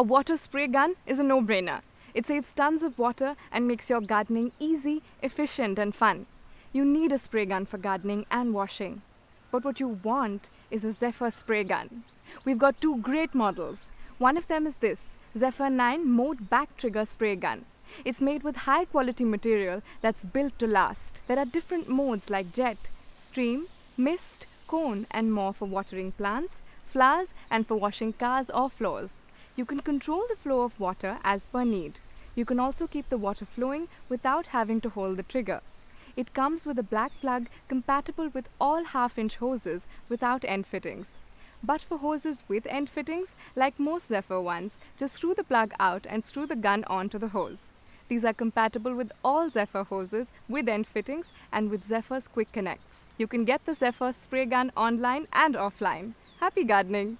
a water spray gun is a no-brainer. It saves tons of water and makes your gardening easy, efficient and fun. You need a spray gun for gardening and washing. But what you want is a Zephyr spray gun. We've got two great models. One of them is this, Zephyr 9 Mode Back Trigger Spray Gun. It's made with high quality material that's built to last. There are different modes like jet, stream, mist, cone and more for watering plants, flowers and for washing cars or floors. You can control the flow of water as per need. You can also keep the water flowing without having to hold the trigger. It comes with a black plug compatible with all half-inch hoses without end fittings. But for hoses with end fittings, like most Zephyr ones, just screw the plug out and screw the gun onto the hose. These are compatible with all Zephyr hoses with end fittings and with Zephyr's quick connects. You can get the Zephyr spray gun online and offline. Happy gardening!